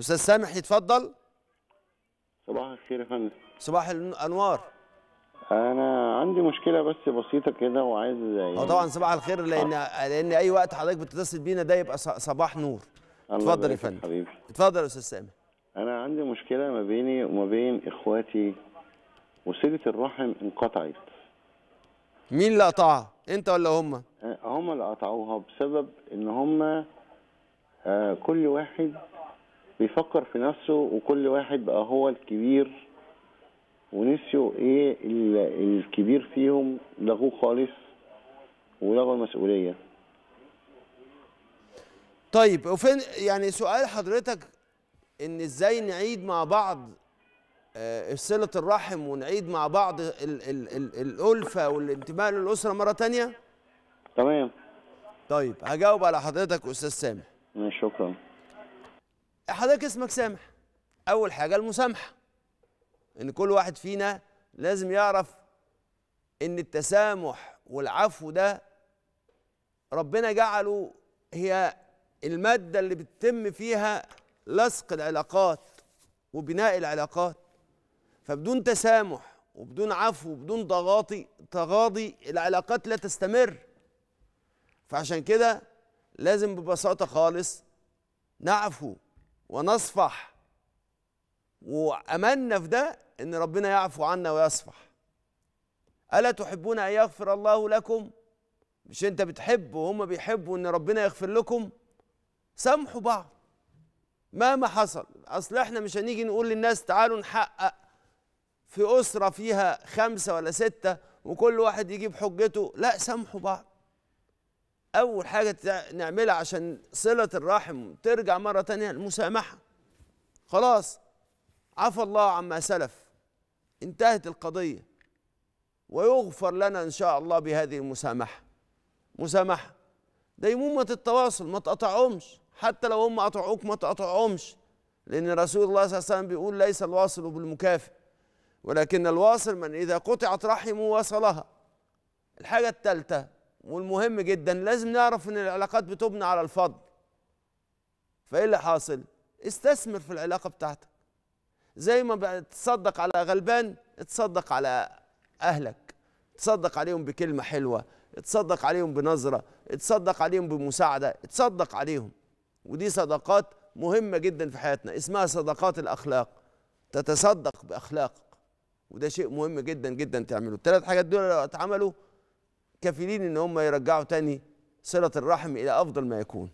استاذ سامح يتفضل صباح الخير يا فندم صباح الانوار انا عندي مشكله بس بسيطه كده وعايز يعني هو طبعا صباح الخير لان آه. لان اي وقت حضرتك بتتصل بينا ده يبقى صباح نور اتفضل يا فندم حبيبي اتفضل يا استاذ سامح انا عندي مشكله ما بيني وما بين اخواتي وصله الرحم انقطعت مين اللي قطعها انت ولا هم آه، هم اللي قطعوها بسبب ان هم آه كل واحد بيفكر في نفسه وكل واحد بقى هو الكبير ونسيوا ايه الكبير فيهم لغوه خالص ولغوا المسؤوليه طيب وفين يعني سؤال حضرتك ان ازاي نعيد مع بعض آه، صله الرحم ونعيد مع بعض الـ الـ الـ الالفه والانتماء للاسره مره تانية تمام طيب هجاوب على حضرتك استاذ سامح شكرا حضرتك اسمك سامح اول حاجه المسامحه ان كل واحد فينا لازم يعرف ان التسامح والعفو ده ربنا جعله هي الماده اللي بتتم فيها لصق العلاقات وبناء العلاقات فبدون تسامح وبدون عفو وبدون تغاضي تغاضي العلاقات لا تستمر فعشان كده لازم ببساطه خالص نعفو ونصفح وأملنا في ده إن ربنا يعفو عنا ويصفح ألا تحبون أن يغفر الله لكم مش أنت بتحب وهم بيحبوا إن ربنا يغفر لكم سامحوا بعض مهما حصل أصل إحنا مش هنيجي نقول للناس تعالوا نحقق في أسرة فيها خمسة ولا ستة وكل واحد يجيب حجته لا سامحوا بعض أول حاجة نعملها عشان صلة الرحم ترجع مرة تانية المسامحة خلاص عفى الله عما سلف انتهت القضية ويغفر لنا إن شاء الله بهذه المسامحة مسامحة ديمومة التواصل ما تقطعهمش حتى لو هم قطعوك ما تقطعهمش لأن رسول الله صلى الله عليه وسلم بيقول ليس الواصل بالمكافئ ولكن الواصل من إذا قطعت رحمه وصلها الحاجة الثالثة والمهم جدا لازم نعرف ان العلاقات بتبنى على الفضل فايه اللي حاصل استثمر في العلاقه بتاعتك زي ما تصدق على غلبان اتصدق على اهلك تصدق عليهم بكلمه حلوه اتصدق عليهم بنظره اتصدق عليهم بمساعده اتصدق عليهم ودي صداقات مهمه جدا في حياتنا اسمها صداقات الاخلاق تتصدق باخلاقك وده شيء مهم جدا جدا تعمله الثلاث حاجات دول لو اتعملوا كفيلين ان هم يرجعوا تاني صله الرحم الى افضل ما يكون